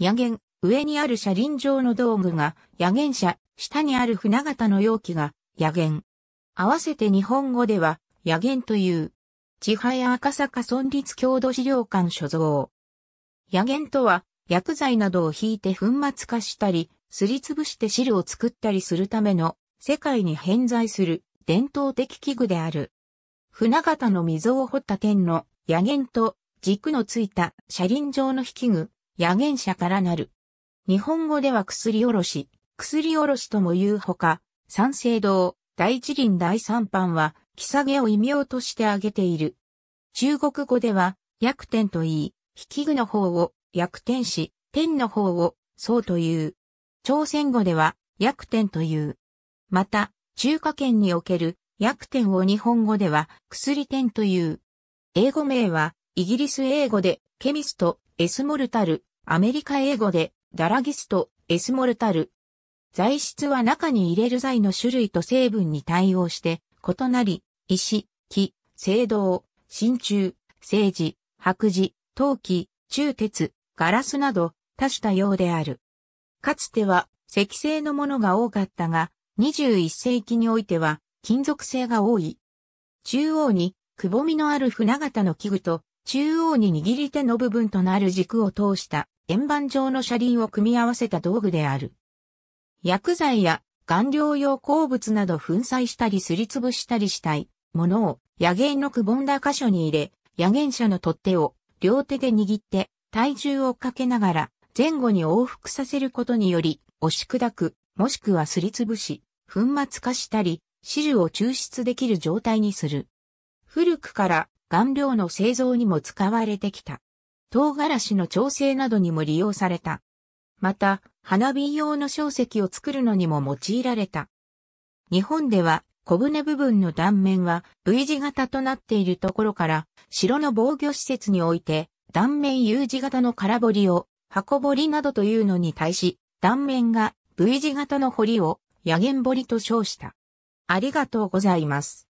野源、上にある車輪状の道具が野源車、下にある船型の容器が野源。合わせて日本語では野源という。千早赤坂村立郷土資料館所蔵。野源とは薬剤などを引いて粉末化したり、すりつぶして汁を作ったりするための世界に偏在する伝統的器具である。船型の溝を掘った天の野源と軸のついた車輪状の引き具、野源者からなる。日本語では薬おろし、薬おろしとも言うほか、三省堂、第一輪第三版は、木下げを異名として挙げている。中国語では、薬典と言い、引き具の方を、薬典し、天の方を、そうという。朝鮮語では、薬典という。また、中華圏における、薬典を日本語では、薬典という。英語名は、イギリス英語で、ケミスト、エスモルタル、アメリカ英語で、ダラギスト、エスモルタル。材質は中に入れる材の種類と成分に対応して、異なり、石、木、青銅、真鍮、青磁、白磁、陶器、鋳鉄、ガラスなど、多種多様である。かつては、石製のものが多かったが、21世紀においては、金属製が多い。中央に、くぼみのある船型の器具と、中央に握り手の部分となる軸を通した円盤状の車輪を組み合わせた道具である。薬剤や顔料用鉱物など粉砕したりすりつぶしたりしたいものを野源のくぼんだ箇所に入れ、野源車の取っ手を両手で握って体重をかけながら前後に往復させることにより押し砕く、もしくはすりつぶし、粉末化したり、汁を抽出できる状態にする。古くから顔料の製造にも使われてきた。唐辛子の調整などにも利用された。また、花火用の小石を作るのにも用いられた。日本では小舟部分の断面は V 字型となっているところから、城の防御施設において、断面 U 字型の空堀を、箱堀などというのに対し、断面が V 字型の堀を、野源堀と称した。ありがとうございます。